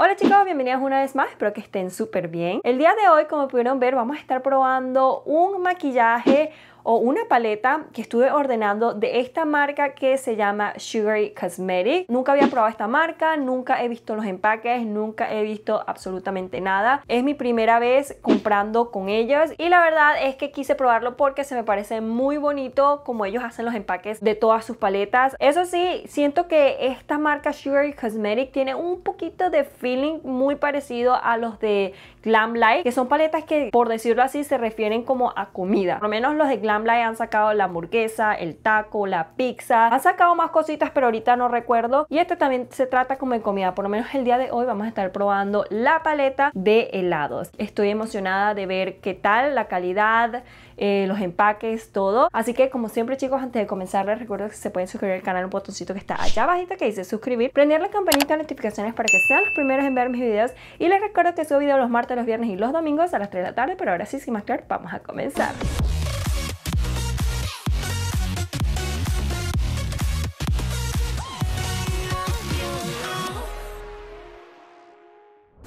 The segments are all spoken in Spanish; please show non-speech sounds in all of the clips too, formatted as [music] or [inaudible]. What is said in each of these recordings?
Hola chicos, bienvenidos una vez más, espero que estén súper bien. El día de hoy, como pudieron ver, vamos a estar probando un maquillaje o una paleta que estuve ordenando de esta marca que se llama Sugary Cosmetic. Nunca había probado esta marca, nunca he visto los empaques, nunca he visto absolutamente nada. Es mi primera vez comprando con ellos y la verdad es que quise probarlo porque se me parece muy bonito como ellos hacen los empaques de todas sus paletas. Eso sí, siento que esta marca Sugary Cosmetic tiene un poquito de feeling muy parecido a los de Glam Light, que son paletas que por decirlo así se refieren como a comida. Por lo menos los de Glam Light han sacado la hamburguesa, el taco, la pizza, han sacado más cositas pero ahorita no recuerdo. Y este también se trata como de comida, por lo menos el día de hoy vamos a estar probando la paleta de helados. Estoy emocionada de ver qué tal, la calidad, eh, los empaques, todo. Así que como siempre chicos, antes de comenzar les recuerdo que se pueden suscribir al canal, un botoncito que está allá abajito que dice suscribir, prender la campanita de notificaciones para que sean los primeros en ver mis videos y les recuerdo que subo videos los martes los viernes y los domingos a las 3 de la tarde, pero ahora sí, sin más claro, vamos a comenzar.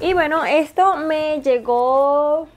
Y bueno, esto me llegó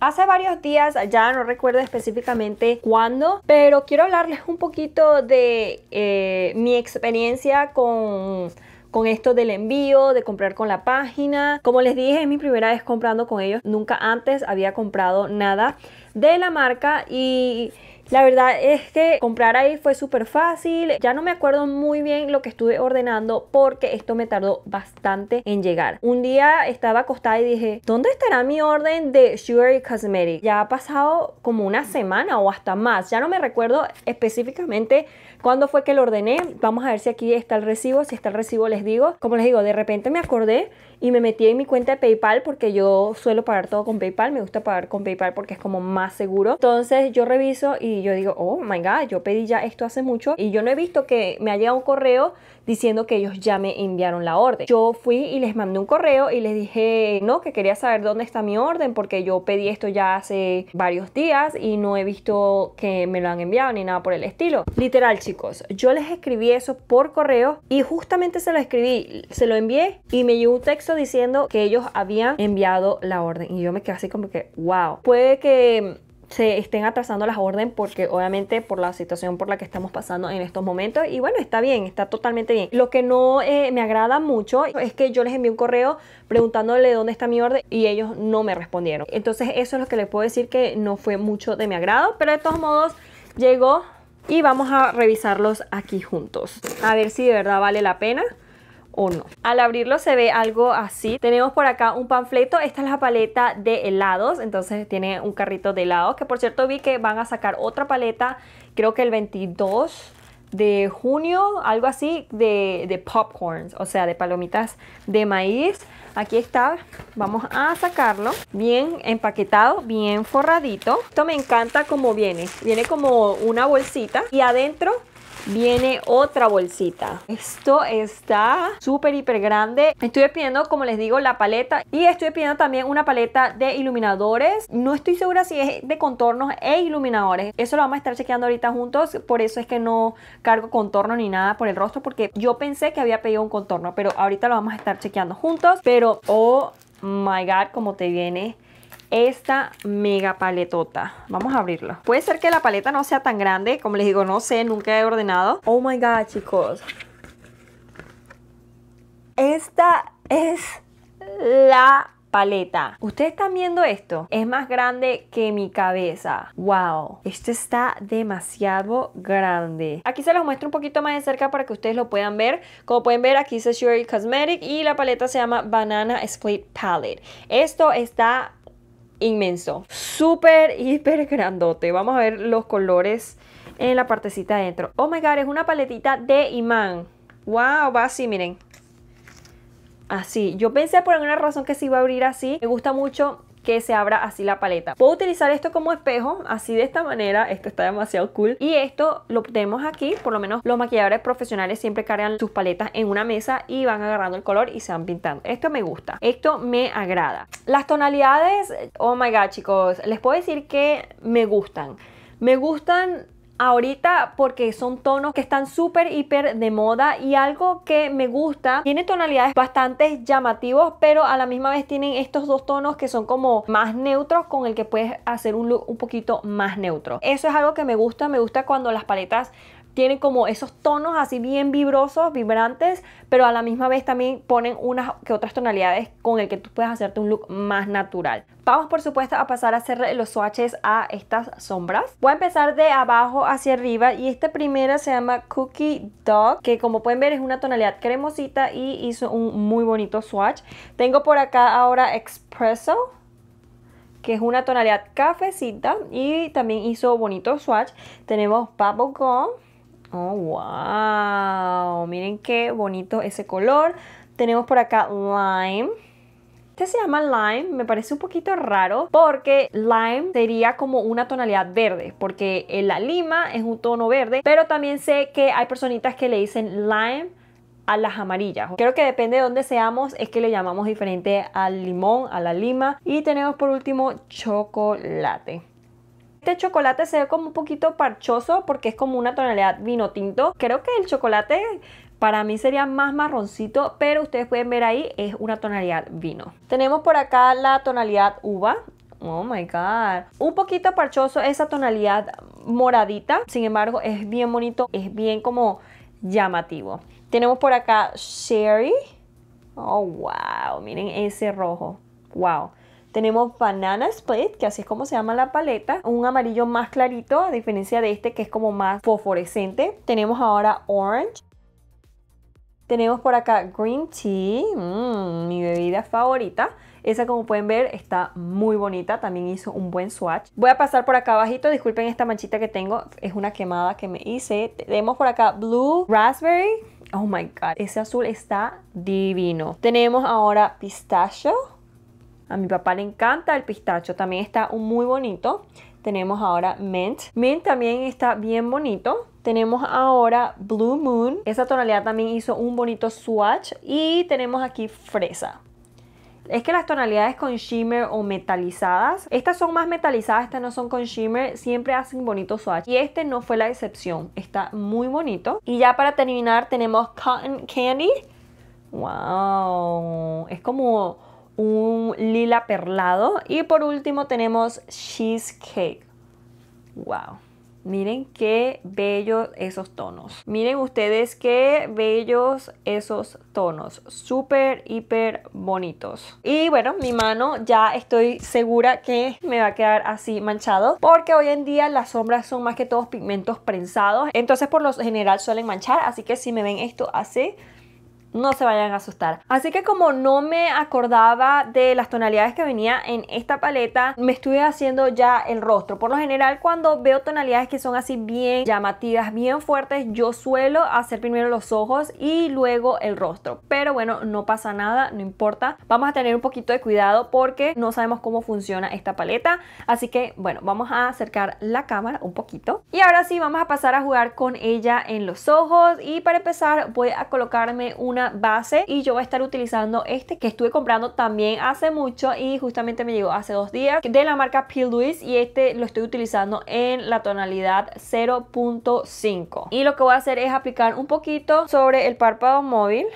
hace varios días, ya no recuerdo específicamente cuándo, pero quiero hablarles un poquito de eh, mi experiencia con con esto del envío, de comprar con la página. Como les dije, es mi primera vez comprando con ellos. Nunca antes había comprado nada de la marca y la verdad es que comprar ahí fue súper fácil. Ya no me acuerdo muy bien lo que estuve ordenando porque esto me tardó bastante en llegar. Un día estaba acostada y dije, ¿dónde estará mi orden de Sugar Cosmetic? Ya ha pasado como una semana o hasta más. Ya no me recuerdo específicamente cuándo fue que lo ordené. Vamos a ver si aquí está el recibo. Si está el recibo les digo. Como les digo, de repente me acordé y me metí en mi cuenta de PayPal porque yo suelo pagar todo con PayPal, me gusta pagar con PayPal porque es como más seguro. Entonces yo reviso y yo digo, oh my god, yo pedí ya esto hace mucho y yo no he visto que me haya llegado un correo diciendo que ellos ya me enviaron la orden. Yo fui y les mandé un correo y les dije, no, que quería saber dónde está mi orden porque yo pedí esto ya hace varios días y no he visto que me lo han enviado ni nada por el estilo. Literal, chicos, yo les escribí eso por correo y justamente se lo escribí, se lo envié y me llegó un texto diciendo que ellos habían enviado la orden. Y yo me quedé así como que, wow, puede que se estén atrasando las órdenes porque obviamente por la situación por la que estamos pasando en estos momentos y bueno, está bien, está totalmente bien. Lo que no eh, me agrada mucho es que yo les envié un correo preguntándole dónde está mi orden y ellos no me respondieron. Entonces eso es lo que les puedo decir que no fue mucho de mi agrado, pero de todos modos llegó y vamos a revisarlos aquí juntos. A ver si de verdad vale la pena. Al abrirlo se ve algo así. Tenemos por acá un panfleto. Esta es la paleta de helados. Entonces tiene un carrito de helados. Que por cierto vi que van a sacar otra paleta. Creo que el 22 de junio, algo así, de, de popcorns, o sea, de palomitas de maíz. Aquí está, vamos a sacarlo, bien empaquetado, bien forradito. Esto me encanta como viene, viene como una bolsita y adentro viene otra bolsita. Esto está súper hiper grande. Estoy pidiendo, como les digo, la paleta y estoy pidiendo también una paleta de iluminadores. No estoy segura si es de contornos e iluminadores. Eso lo vamos a estar chequeando ahorita juntos. Por eso es que no cargo contorno ni nada por el rostro porque yo pensé que había pedido un contorno, pero ahorita lo vamos a estar chequeando juntos. Pero, oh my god, como te viene esta mega paletota. Vamos a abrirlo Puede ser que la paleta no sea tan grande. Como les digo, no sé, nunca he ordenado. Oh my God, chicos. Esta es la paleta. Ustedes están viendo esto. Es más grande que mi cabeza. ¡Wow! Esto está demasiado grande. Aquí se los muestro un poquito más de cerca para que ustedes lo puedan ver. Como pueden ver, aquí dice Shuri Cosmetic y la paleta se llama Banana Split Palette. Esto está inmenso, súper, hiper grandote. Vamos a ver los colores en la partecita adentro. Oh my god, es una paletita de imán. Wow, va así, miren. Así, yo pensé por alguna razón que se iba a abrir así. Me gusta mucho que se abra así la paleta. Puedo utilizar esto como espejo, así de esta manera, esto está demasiado cool. Y esto lo tenemos aquí, por lo menos los maquilladores profesionales siempre cargan sus paletas en una mesa y van agarrando el color y se van pintando. Esto me gusta, esto me agrada. Las tonalidades, oh my god chicos, les puedo decir que me gustan. Me gustan ahorita porque son tonos que están súper hiper de moda y algo que me gusta, tiene tonalidades bastante llamativos, pero a la misma vez tienen estos dos tonos que son como más neutros con el que puedes hacer un look un poquito más neutro. Eso es algo que me gusta, me gusta cuando las paletas tienen como esos tonos así bien vibrosos, vibrantes, pero a la misma vez también ponen unas que otras tonalidades con el que tú puedes hacerte un look más natural. Vamos por supuesto a pasar a hacer los swatches a estas sombras. Voy a empezar de abajo hacia arriba y esta primera se llama Cookie Dog, que como pueden ver es una tonalidad cremosita y hizo un muy bonito swatch. Tengo por acá ahora Espresso que es una tonalidad cafecita y también hizo bonito swatch. Tenemos Bubblegum, Oh, wow. Miren qué bonito ese color. Tenemos por acá lime. Este se llama lime, me parece un poquito raro porque lime sería como una tonalidad verde, porque la lima es un tono verde, pero también sé que hay personitas que le dicen lime a las amarillas. Creo que depende de dónde seamos, es que le llamamos diferente al limón, a la lima. Y tenemos por último chocolate. Este chocolate se ve como un poquito parchoso porque es como una tonalidad vino tinto. Creo que el chocolate para mí sería más marroncito, pero ustedes pueden ver ahí es una tonalidad vino. Tenemos por acá la tonalidad uva. Oh my god. Un poquito parchoso esa tonalidad moradita. Sin embargo, es bien bonito, es bien como llamativo. Tenemos por acá sherry. Oh wow, miren ese rojo. Wow. Tenemos banana split, que así es como se llama la paleta, un amarillo más clarito, a diferencia de este que es como más fosforescente. Tenemos ahora orange. Tenemos por acá green tea, mm, mi bebida favorita. Esa como pueden ver está muy bonita, también hizo un buen swatch. Voy a pasar por acá abajito, disculpen esta manchita que tengo, es una quemada que me hice. Tenemos por acá blue raspberry, oh my god, ese azul está divino. Tenemos ahora Pistachio. A mi papá le encanta el pistacho, también está muy bonito. Tenemos ahora Mint. Mint también está bien bonito. Tenemos ahora Blue Moon. Esa tonalidad también hizo un bonito swatch. Y tenemos aquí Fresa es que las tonalidades con shimmer o metalizadas, estas son más metalizadas, estas no son con shimmer, siempre hacen bonito swatch. Y este no fue la excepción, está muy bonito. Y ya para terminar tenemos Cotton Candy. ¡Wow! Es como un lila perlado y por último tenemos cheesecake. Wow. Miren qué bellos esos tonos. Miren ustedes qué bellos esos tonos. Súper, hiper bonitos. Y bueno, mi mano ya estoy segura que me va a quedar así manchado. Porque hoy en día las sombras son más que todos pigmentos prensados. Entonces por lo general suelen manchar. Así que si me ven esto así, no se vayan a asustar. Así que como no me acordaba de las tonalidades que venía en esta paleta, me estuve haciendo ya el rostro. Por lo general cuando veo tonalidades que son así bien llamativas, bien fuertes, yo suelo hacer primero los ojos y luego el rostro. Pero bueno, no pasa nada, no importa. Vamos a tener un poquito de cuidado porque no sabemos cómo funciona esta paleta. Así que bueno, vamos a acercar la cámara un poquito. Y ahora sí, vamos a pasar a jugar con ella en los ojos. Y para empezar voy a colocarme una base y yo voy a estar utilizando este que estuve comprando también hace mucho y justamente me llegó hace dos días de la marca P. Louis y este lo estoy utilizando en la tonalidad 0.5 y lo que voy a hacer es aplicar un poquito sobre el párpado móvil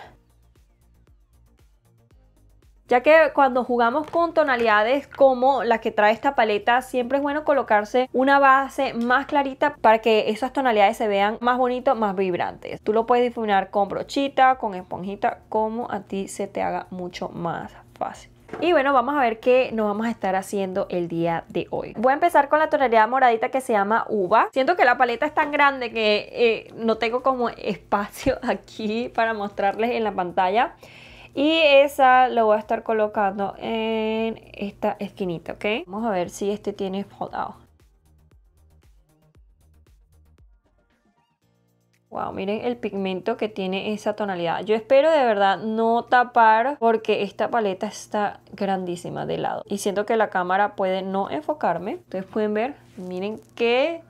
ya que cuando jugamos con tonalidades como las que trae esta paleta, siempre es bueno colocarse una base más clarita para que esas tonalidades se vean más bonitas, más vibrantes. Tú lo puedes difuminar con brochita, con esponjita, como a ti se te haga mucho más fácil. Y bueno, vamos a ver qué nos vamos a estar haciendo el día de hoy. Voy a empezar con la tonalidad moradita que se llama uva. Siento que la paleta es tan grande que eh, no tengo como espacio [laughs] aquí para mostrarles en la pantalla y esa lo voy a estar colocando en esta esquinita, ¿ok? Vamos a ver si este tiene holdout. Wow, miren el pigmento que tiene esa tonalidad. Yo espero de verdad no tapar porque esta paleta está grandísima de lado. Y siento que la cámara puede no enfocarme. Entonces pueden ver, miren qué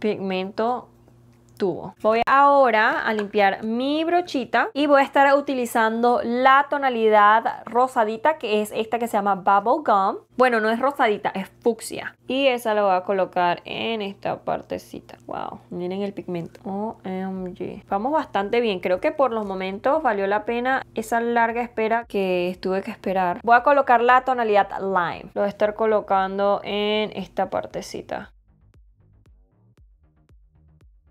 pigmento Voy ahora a limpiar mi brochita y voy a estar utilizando la tonalidad rosadita que es esta que se llama Bubble Gum. Bueno, no es rosadita, es fucsia. Y esa la voy a colocar en esta partecita. Wow, miren el pigmento. OMG. Vamos bastante bien. Creo que por los momentos valió la pena esa larga espera que tuve que esperar. Voy a colocar la tonalidad Lime. Lo voy a estar colocando en esta partecita.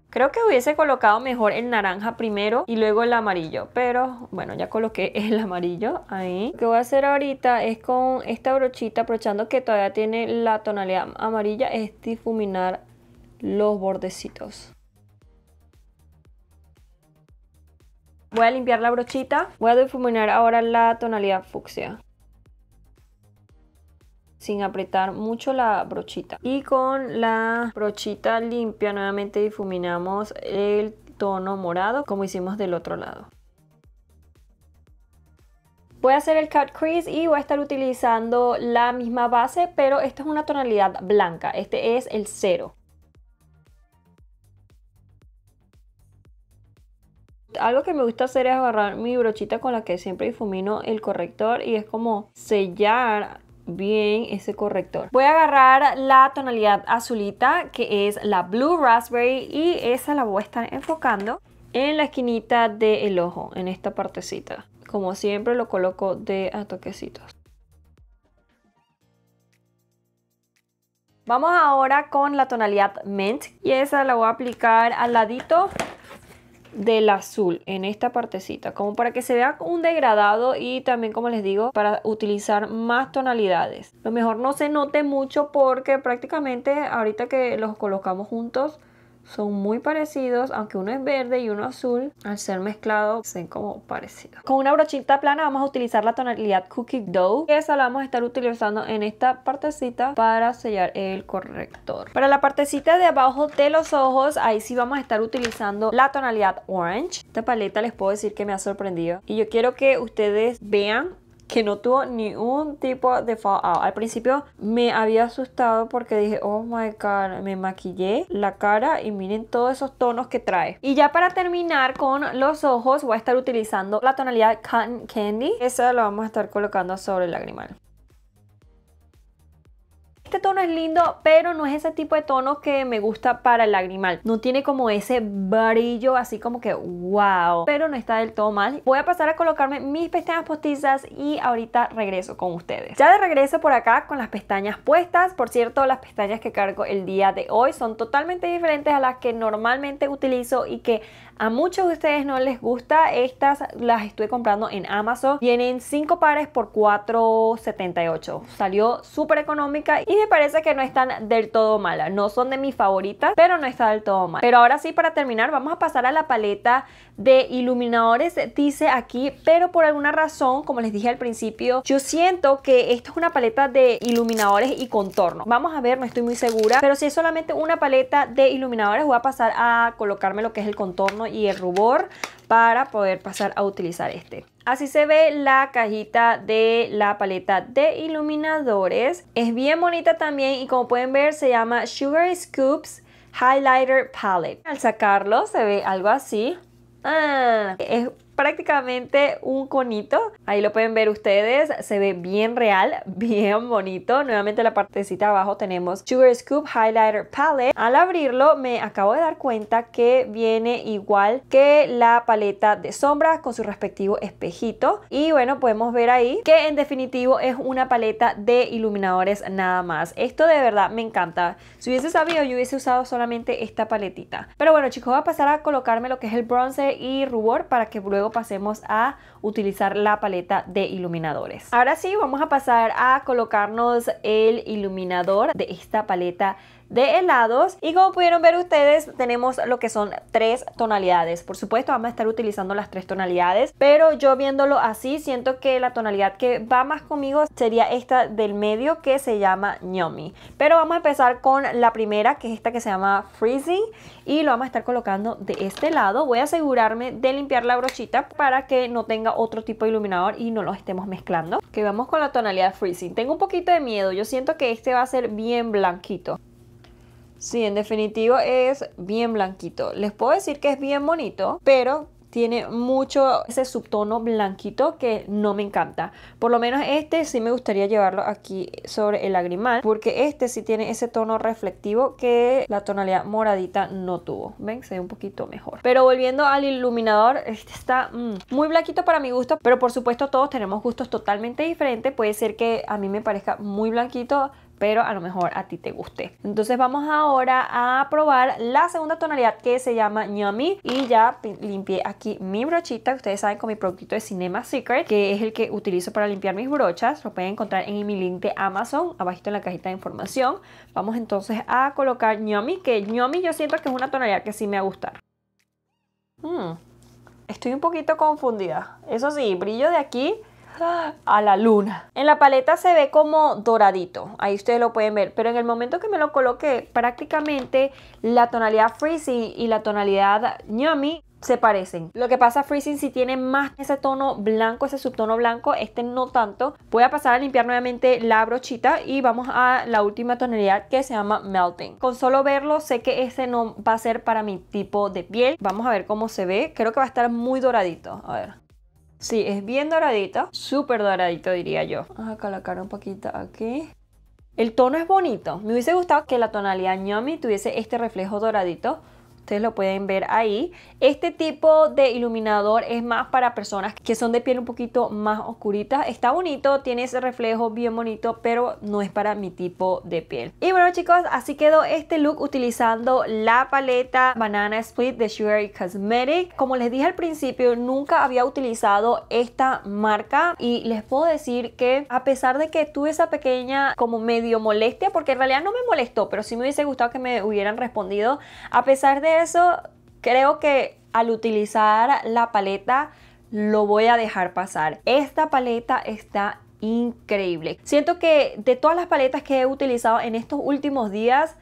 Creo que hubiese colocado mejor el naranja primero y luego el amarillo, pero bueno, ya coloqué [laughs] el amarillo ahí. Lo que voy a hacer ahorita es con esta brochita, aprovechando que todavía tiene la tonalidad amarilla, es difuminar los bordecitos. Voy a limpiar la brochita, voy a difuminar ahora la tonalidad fucsia sin apretar mucho la brochita. Y con la brochita limpia nuevamente difuminamos el tono morado como hicimos del otro lado. Voy a hacer el cut crease y voy a estar utilizando la misma base, pero esta es una tonalidad blanca, este es el cero. Algo que me gusta hacer es agarrar mi brochita con la que siempre difumino el corrector y es como sellar bien ese corrector. Voy a agarrar la tonalidad azulita que es la Blue Raspberry y esa la voy a estar enfocando en la esquinita del ojo, en esta partecita. Como siempre lo coloco de a toquecitos. Vamos ahora con la tonalidad Mint y esa la voy a aplicar al ladito del azul en esta partecita, como para que se vea un degradado y también, como les digo, para utilizar más tonalidades. Lo mejor no se note mucho porque prácticamente ahorita que los colocamos juntos son muy parecidos, aunque uno es verde y uno azul, al ser mezclado se ven como parecidos. Con una brochita plana vamos a utilizar la tonalidad Cookie Dough, esa la vamos a estar utilizando en esta partecita para sellar el corrector. Para la partecita de abajo de los ojos, ahí sí vamos a estar utilizando la tonalidad Orange. Esta paleta les puedo decir que me ha sorprendido y yo quiero que ustedes vean que no tuvo ningún tipo de fallout. Al principio me había asustado porque dije, oh my god, me maquillé la cara y miren todos esos tonos que trae. Y ya para terminar con los ojos voy a estar utilizando la tonalidad Cotton Candy. Esa la vamos a estar colocando sobre el lagrimal. Este tono es lindo, pero no es ese tipo de tono que me gusta para el lagrimal. No tiene como ese brillo así como que wow, pero no está del todo mal. Voy a pasar a colocarme mis pestañas postizas y ahorita regreso con ustedes. Ya de regreso por acá con las pestañas puestas. Por cierto, las pestañas que cargo el día de hoy son totalmente diferentes a las que normalmente utilizo y que a muchos de ustedes no les gusta. Estas las estuve comprando en Amazon. Vienen 5 pares por 4.78. Salió súper económica y me parece que no están del todo malas. No son de mis favoritas, pero no está del todo mal. Pero ahora sí, para terminar, vamos a pasar a la paleta de iluminadores. Dice aquí, pero por alguna razón, como les dije al principio, yo siento que esto es una paleta de iluminadores y contorno. Vamos a ver, no estoy muy segura. Pero si es solamente una paleta de iluminadores, voy a pasar a colocarme lo que es el contorno y el rubor para poder pasar a utilizar este. Así se ve la cajita de la paleta de iluminadores. Es bien bonita también y como pueden ver se llama Sugar Scoops Highlighter Palette. Al sacarlo se ve algo así. Ah, es prácticamente un conito. Ahí lo pueden ver ustedes, se ve bien real, [laughs] bien bonito. Nuevamente la partecita abajo tenemos Sugar Scoop Highlighter Palette. Al abrirlo me acabo de dar cuenta que viene igual que la paleta de sombras con su respectivo espejito. Y bueno, podemos ver ahí que en definitivo es una paleta de iluminadores nada más. Esto de verdad me encanta. Si hubiese sabido, yo hubiese usado solamente esta paletita. Pero bueno chicos, voy a pasar a colocarme lo que es el bronce y rubor para que luego pasemos a utilizar la paleta de iluminadores. Ahora sí, vamos a pasar a colocarnos el iluminador de esta paleta de helados. Y como pudieron ver ustedes, tenemos lo que son tres tonalidades. Por supuesto, vamos a estar utilizando las tres tonalidades, pero yo viéndolo así, siento que la tonalidad que va más conmigo sería esta del medio que se llama Yummy. Pero vamos a empezar con la primera, que es esta que se llama Freezing, y lo vamos a estar colocando de este lado. Voy a asegurarme de limpiar la brochita para que no tenga otro tipo de iluminador y no lo estemos mezclando. Que vamos con la tonalidad Freezing. Tengo un poquito de miedo, yo siento que este va a ser bien blanquito. Sí, en definitivo es bien blanquito. Les puedo decir que es bien bonito, pero tiene mucho ese subtono blanquito que no me encanta. Por lo menos este sí me gustaría llevarlo aquí sobre el lagrimal porque este sí tiene ese tono reflectivo que la tonalidad moradita no tuvo. ¿Ven? Se ve un poquito mejor. Pero volviendo al iluminador, este está mm, muy blanquito para mi gusto, pero por supuesto todos tenemos gustos totalmente diferentes. Puede ser que a mí me parezca muy blanquito pero a lo mejor a ti te guste. Entonces vamos ahora a probar la segunda tonalidad que se llama Yummy y ya limpié aquí mi brochita, ustedes saben con mi productito de Cinema Secret, que es el que utilizo para limpiar mis brochas, lo pueden encontrar en mi link de Amazon, abajito en la cajita de información. Vamos entonces a colocar Yummy, que Yummy yo siento que es una tonalidad que sí me gusta a gustar. Mm, estoy un poquito confundida. Eso sí, brillo de aquí [laughs] a la luna. En la paleta se ve como doradito, ahí ustedes lo pueden ver, pero en el momento que me lo coloqué, prácticamente la tonalidad Freezing y la tonalidad Yummy se parecen. Lo que pasa Freezing si tiene más ese tono blanco, ese subtono blanco, este no tanto. Voy a pasar a limpiar nuevamente la brochita y vamos a la última tonalidad que se llama Melting. Con solo verlo sé que este no va a ser para mi tipo de piel. Vamos a ver cómo se ve. Creo que va a estar muy doradito. A ver. Sí, es bien doradito, súper doradito diría yo. Acá la cara un poquito aquí. El tono es bonito. Me hubiese gustado que la tonalidad Yummy tuviese este reflejo doradito, Ustedes lo pueden ver ahí. Este tipo de iluminador es más para personas que son de piel un poquito más oscurita. Está bonito, tiene ese reflejo bien bonito, pero no es para mi tipo de piel. Y bueno chicos, así quedó este look utilizando la paleta Banana Split de Sugar Cosmetic. Como les dije al principio, nunca había utilizado esta marca y les puedo decir que a pesar de que tuve esa pequeña como medio molestia, porque en realidad no me molestó, pero sí me hubiese gustado que me hubieran respondido, a pesar de eso, creo que al utilizar la paleta lo voy a dejar pasar. Esta paleta está increíble. Siento que de todas las paletas que he utilizado en estos últimos días,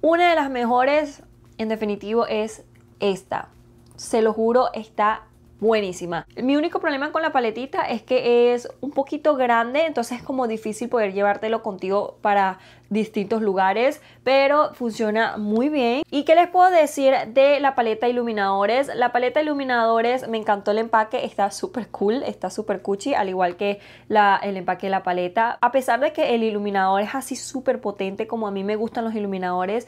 una de las mejores en definitivo es esta. Se lo juro, está buenísima. Mi único problema con la paletita es que es un poquito grande, entonces es como difícil poder llevártelo contigo para distintos lugares, pero funciona muy bien. ¿Y qué les puedo decir de la paleta iluminadores? La paleta iluminadores me encantó el empaque, está súper cool, está súper cuchi, al igual que la, el empaque de la paleta. A pesar de que el iluminador es así súper potente como a mí me gustan los iluminadores,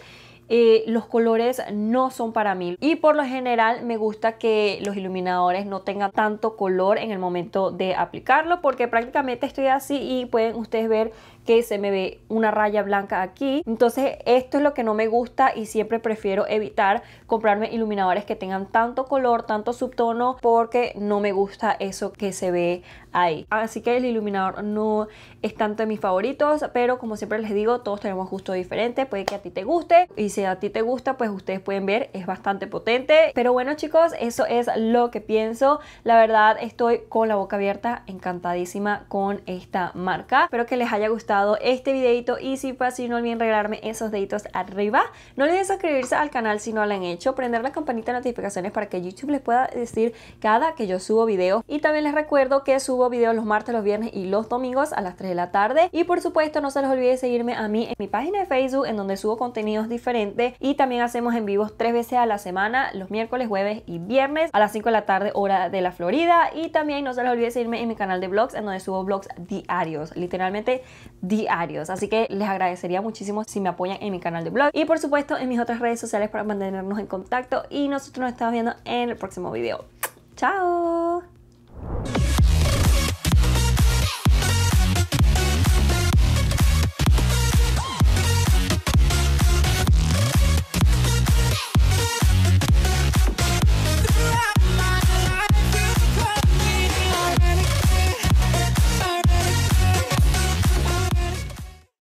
eh, los colores no son para mí y por lo general me gusta que los iluminadores no tengan tanto color en el momento de aplicarlo porque prácticamente estoy así y pueden ustedes ver que se me ve una raya blanca aquí. Entonces esto es lo que no me gusta y siempre prefiero evitar comprarme iluminadores que tengan tanto color, tanto subtono, porque no me gusta eso que se ve ahí. Así que el iluminador no es tanto de mis favoritos, pero como siempre les digo, todos tenemos gusto diferente, puede que a ti te guste y si a ti te gusta, pues ustedes pueden ver, es bastante potente. Pero bueno chicos, eso es lo que pienso. La verdad estoy con la boca abierta, encantadísima con esta marca. Espero que les haya gustado este videito y si fue así no olviden regalarme esos deditos arriba. No olviden suscribirse al canal si no lo han hecho, prender la campanita de notificaciones para que YouTube les pueda decir cada que yo subo videos y también les recuerdo que subo videos los martes, los viernes y los domingos a las 3 de la tarde y por supuesto no se les olvide seguirme a mí en mi página de Facebook en donde subo contenidos diferentes y también hacemos en vivos tres veces a la semana, los miércoles, jueves y viernes a las 5 de la tarde hora de la Florida y también no se les olvide seguirme en mi canal de blogs en donde subo blogs diarios, literalmente diarios. Así que les agradecería muchísimo si me apoyan en mi canal de blog y por supuesto en mis otras redes sociales para mantenernos en contacto y nosotros nos estamos viendo en el próximo video. ¡Chao!